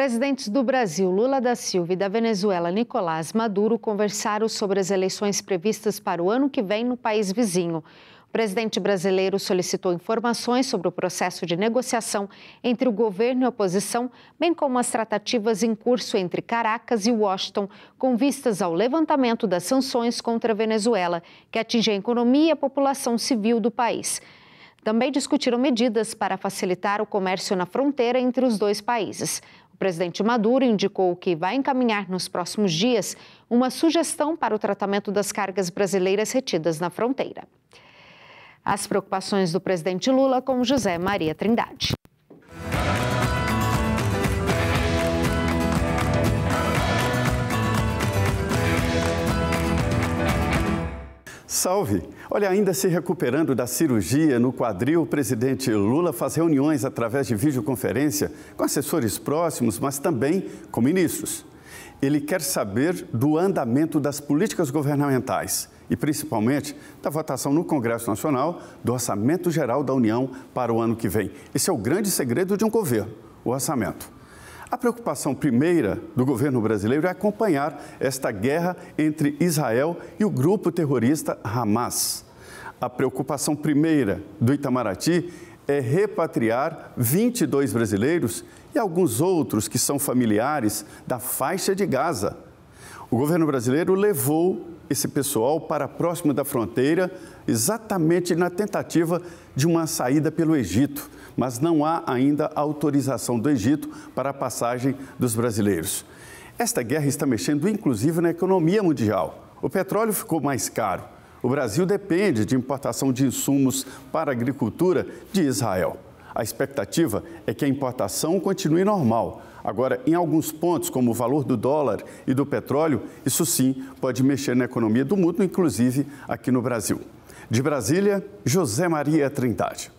Presidentes do Brasil, Lula da Silva, e da Venezuela, Nicolás Maduro, conversaram sobre as eleições previstas para o ano que vem no país vizinho. O presidente brasileiro solicitou informações sobre o processo de negociação entre o governo e a oposição, bem como as tratativas em curso entre Caracas e Washington, com vistas ao levantamento das sanções contra a Venezuela, que atinge a economia e a população civil do país. Também discutiram medidas para facilitar o comércio na fronteira entre os dois países. O presidente Maduro indicou que vai encaminhar nos próximos dias uma sugestão para o tratamento das cargas brasileiras retidas na fronteira. As preocupações do presidente Lula com José Maria Trindade. Salve! Olha, ainda se recuperando da cirurgia no quadril, o presidente Lula faz reuniões através de videoconferência com assessores próximos, mas também com ministros. Ele quer saber do andamento das políticas governamentais e, principalmente, da votação no Congresso Nacional do Orçamento Geral da União para o ano que vem. Esse é o grande segredo de um governo: o orçamento. A preocupação primeira do governo brasileiro é acompanhar esta guerra entre Israel e o grupo terrorista Hamas. A preocupação primeira do Itamaraty é repatriar 22 brasileiros e alguns outros que são familiares da faixa de Gaza. O governo brasileiro levou esse pessoal para próximo da fronteira, exatamente na tentativa de uma saída pelo Egito mas não há ainda autorização do Egito para a passagem dos brasileiros. Esta guerra está mexendo inclusive na economia mundial. O petróleo ficou mais caro. O Brasil depende de importação de insumos para a agricultura de Israel. A expectativa é que a importação continue normal. Agora, em alguns pontos, como o valor do dólar e do petróleo, isso sim pode mexer na economia do mundo, inclusive aqui no Brasil. De Brasília, José Maria Trindade.